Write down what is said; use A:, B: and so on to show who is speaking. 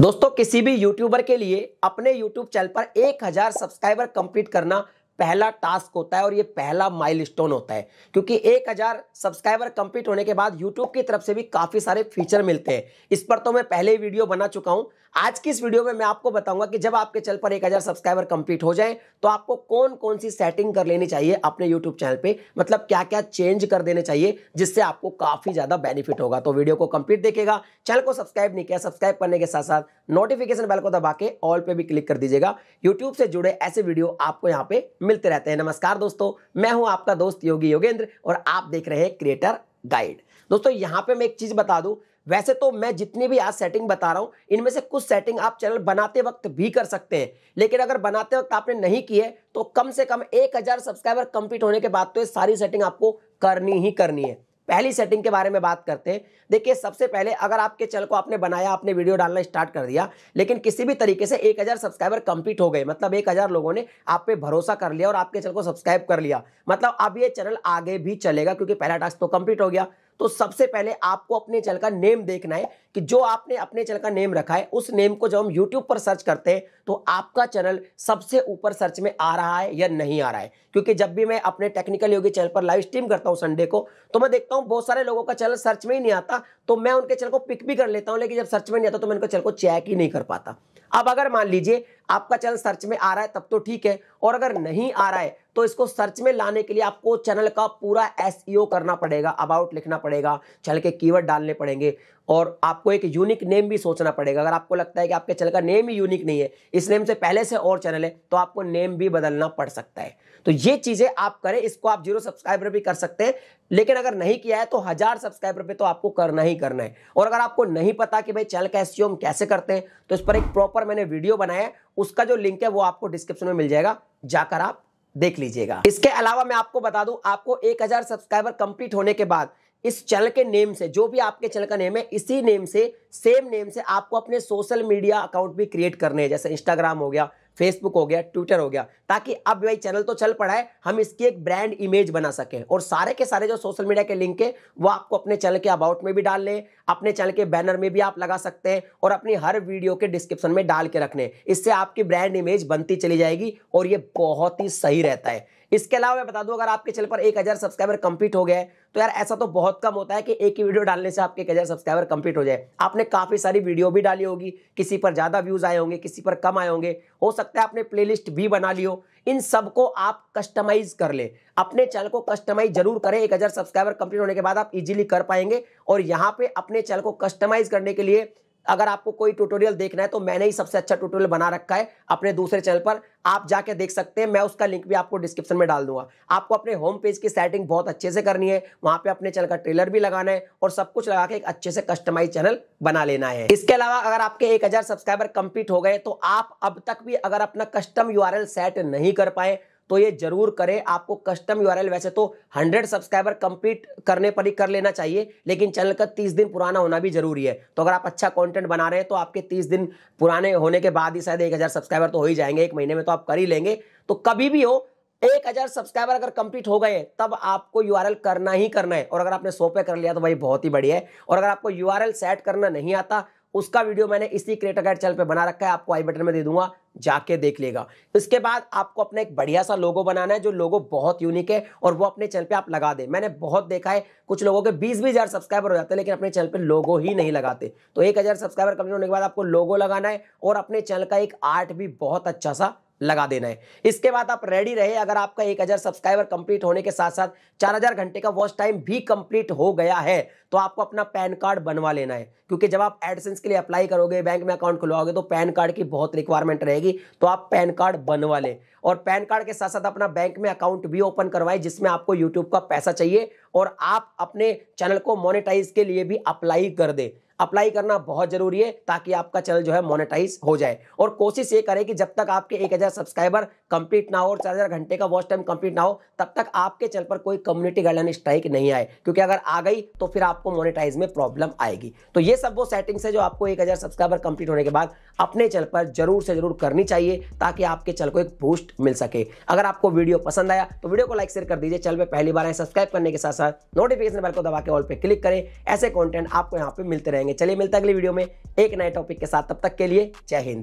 A: दोस्तों किसी भी यूट्यूबर के लिए अपने यूट्यूब चैनल पर 1000 सब्सक्राइबर कंप्लीट करना पहला टास्क होता है और ये पहला माइलस्टोन होता है क्योंकि 1000 सब्सक्राइबर कंप्लीट होने के बाद यूट्यूब की तरफ से भी काफ़ी सारे फीचर मिलते हैं इस पर तो मैं पहले ही वीडियो बना चुका हूं आज की इस वीडियो में मैं आपको बताऊंगा कि जब आपके चैनल पर 1000 सब्सक्राइबर कंप्लीट हो जाए तो आपको कौन कौन सी सेटिंग कर लेनी चाहिए अपने यूट्यूब चैनल पे मतलब क्या क्या चेंज कर देने चाहिए जिससे आपको काफी ज्यादा बेनिफिट होगा तो वीडियो को कंप्लीट देखेगा चैनल को सब्सक्राइब नहीं किया सब्सक्राइब करने के साथ साथ नोटिफिकेशन बेल को दबा के ऑल पे भी क्लिक कर दीजिएगा यूट्यूब से जुड़े ऐसे वीडियो आपको यहाँ पे मिलते रहते हैं नमस्कार दोस्तों मैं हूं आपका दोस्त योगी योगेंद्र और आप देख रहे हैं क्रिएटर गाइड दोस्तों यहां पे मैं एक चीज बता दूं वैसे तो मैं जितनी भी आज सेटिंग बता रहा हूं इनमें से कुछ सेटिंग आप चैनल बनाते वक्त भी कर सकते हैं लेकिन अगर बनाते वक्त आपने नहीं किए तो कम से कम एक हज़ार सब्सक्राइबर कंप्लीट होने के बाद तो ये सारी सेटिंग आपको करनी ही करनी है पहली सेटिंग के बारे में बात करते हैं देखिए सबसे पहले अगर आपके चैनल को आपने बनाया आपने वीडियो डालना स्टार्ट कर दिया लेकिन किसी भी तरीके से 1000 सब्सक्राइबर कंप्लीट हो गए मतलब 1000 लोगों ने आप पे भरोसा कर लिया और आपके चैनल को सब्सक्राइब कर लिया मतलब अब ये चैनल आगे भी चलेगा क्योंकि पहला टास्क तो कंप्लीट हो गया तो सबसे पहले आपको अपने चैनल का नेम देखना है कि जो आपने अपने चैनल का नेम रखा है उस नेम को जब हम यूट्यूब पर सर्च करते हैं तो आपका चैनल सबसे ऊपर सर्च में आ रहा है या नहीं आ रहा है क्योंकि जब भी मैं अपने टेक्निकल योगी चैनल पर लाइव स्ट्रीम करता हूं संडे को तो मैं देखता हूं बहुत सारे लोगों का चैनल सर्च में ही नहीं आता तो मैं उनके चैनल को पिक भी कर लेता हूं लेकिन जब सर्च में नहीं आता तो मैं उनके चैनल को चेक ही नहीं कर पाता अब अगर मान लीजिए आपका चैनल सर्च में आ रहा है तब तो ठीक है और अगर नहीं आ रहा है तो इसको सर्च में लाने के लिए आपको चैनल का पूरा एस e करना पड़ेगा अबाउट लिखना पड़ेगा चैनल के कीवर्ड डालने पड़ेंगे और आपको एक यूनिक नेम भी सोचना पड़ेगा अगर आपको लगता है कि आपके चैनल का नेम ही यूनिक नहीं है इस नेम से पहले से और चैनल है तो आपको नेम भी बदलना पड़ सकता है तो ये चीज़ें आप करें इसको आप जीरो सब्सक्राइबर भी कर सकते हैं लेकिन अगर नहीं किया है तो हज़ार सब्सक्राइबर पे तो आपको करना ही करना है और अगर आपको नहीं पता कि भाई चैनल का एस e कैसे करते हैं तो इस पर एक प्रॉपर मैंने वीडियो बनाया है उसका जो लिंक है वो आपको डिस्क्रिप्शन में मिल जाएगा जाकर आप देख लीजिएगा इसके अलावा मैं आपको बता दूं आपको 1000 सब्सक्राइबर कंप्लीट होने के बाद इस चैनल के नेम से जो भी आपके चैनल का नेम है इसी नेम से सेम नेम से आपको अपने सोशल मीडिया अकाउंट भी क्रिएट करने हैं जैसे इंस्टाग्राम हो गया फेसबुक हो गया ट्विटर हो गया ताकि अब भाई चैनल तो चल पड़ा है हम इसकी एक ब्रांड इमेज बना सकें और सारे के सारे जो सोशल मीडिया के लिंक है वो आपको अपने चैनल के अबाउट में भी डाल लें अपने चैनल के बैनर में भी आप लगा सकते हैं और अपनी हर वीडियो के डिस्क्रिप्शन में डाल के रख लें इससे आपकी ब्रांड इमेज बनती चली जाएगी और ये बहुत ही सही रहता है इसके अलावा मैं बता दूं अगर आपके चैनल पर एक हज़ार सब्सक्राइबर कंप्लीट हो गया है तो यार ऐसा तो बहुत कम होता है कि एक ही वीडियो डालने से आपके एक हज़ार सब्सक्राइबर कंप्लीट हो जाए आपने काफ़ी सारी वीडियो भी डाली होगी किसी पर ज़्यादा व्यूज़ आए होंगे किसी पर कम आए होंगे हो सकता है आपने प्ले भी बना लियो इन सबको आप कस्टमाइज कर ले अपने चैनल को कस्टमाइज जरूर करें एक हज़ार सब्सक्राइबर कंप्लीट होने के बाद आप इजीली कर पाएंगे और यहां पे अपने चैनल को कस्टमाइज करने के लिए अगर आपको कोई ट्यूटोरियल देखना है तो मैंने ही सबसे अच्छा ट्यूटोरियल बना रखा है अपने दूसरे चैनल पर आप जाके देख सकते हैं मैं उसका लिंक भी आपको डिस्क्रिप्शन में डाल दूंगा आपको अपने होम पेज की सेटिंग बहुत अच्छे से करनी है वहां पे अपने चैनल का ट्रेलर भी लगाना है और सब कुछ लगा के एक अच्छे से कस्टमाइज चैनल बना लेना है इसके अलावा अगर आपके एक सब्सक्राइबर कंप्लीट हो गए तो आप अब तक भी अगर अपना कस्टम यू सेट नहीं कर पाए तो ये जरूर करें आपको कस्टम यूआरएल वैसे तो 100 सब्सक्राइबर कंप्लीट करने पर ही कर लेना चाहिए लेकिन चैनल का 30 दिन पुराना होना भी जरूरी है तो अगर आप अच्छा कंटेंट बना रहे हैं तो आपके 30 दिन पुराने होने के बाद ही शायद एक हज़ार सब्सक्राइबर तो हो ही जाएंगे एक महीने में तो आप कर ही लेंगे तो कभी भी हो एक हजार सब्सक्राइबर अगर कंप्लीट हो गए तब आपको यू करना ही करना है और अगर आपने सोपे पे कर लिया तो भाई बहुत ही बढ़िया है और अगर आपको यू सेट करना नहीं आता उसका वीडियो मैंने इसी क्रिएटर गाइड चैनल पे बना रखा है आपको आई बटन में दे दूंगा जाके देख लेगा तो इसके बाद आपको अपना एक बढ़िया सा लोगो बनाना है जो लोगो बहुत यूनिक है और वो अपने चैनल पे आप लगा दें मैंने बहुत देखा है कुछ लोगों के बीस बीस हज़ार सब्सक्राइबर हो जाते हैं लेकिन अपने चैनल पे लोगो ही नहीं लगाते तो एक हज़ार सब्सक्राइबर कंप्लीट होने के बाद आपको लोगो लगाना है और अपने चैनल का एक आर्ट भी बहुत अच्छा सा लगा देना है इसके बाद आप रेडी रहे अगर आपका एक हज़ार सब्सक्राइबर कंप्लीट होने के साथ साथ चार हज़ार घंटे का वॉच टाइम भी कंप्लीट हो गया है तो आपको अपना पैन कार्ड बनवा लेना है क्योंकि जब आप एडसेंस के लिए अप्लाई करोगे बैंक में अकाउंट खुलवाओगे तो पैन कार्ड की बहुत रिक्वायरमेंट रहेगी तो आप पैन कार्ड बनवा लें और पैन कार्ड के साथ साथ अपना बैंक में अकाउंट भी ओपन करवाए जिसमें आपको यूट्यूब का पैसा चाहिए और आप अपने चैनल को मोनिटाइज के लिए भी अप्लाई कर दे अप्लाई करना बहुत जरूरी है ताकि आपका चैनल जो है मोनेटाइज हो जाए और कोशिश ये करें कि जब तक आपके एक हजार सब्सक्राइबर कंप्लीट ना हो और चार घंटे का वॉच टाइम कंप्लीट ना हो तब तक आपके चैनल पर कोई कम्युनिटी गाइडलाइन स्ट्राइक नहीं आए क्योंकि अगर आ गई तो फिर आपको मोनिटाइज में प्रॉब्लम आएगी तो ये सब वो सेटिंग्स है जो आपको एक हजार सब्सक्राइबर कंप्लीट होने के बाद अपने चैनल पर जरूर से जरूर करनी चाहिए ताकि आपके चैनल को एक बूस्ट मिल सके अगर आपको वीडियो पसंद आया तो वीडियो को लाइक शेयर कर दीजिए चैनल पर पहली बार सब्सक्राइब करने के साथ साथ नोटिफिकेशन बेल को दबा के ऑल पर क्लिक करें ऐसे कॉन्टेंट आपको यहाँ पर मिलते रहेंगे करेंगे चलिए मिलता है अगली वीडियो में एक नए टॉपिक के साथ तब तक के लिए जय हिंद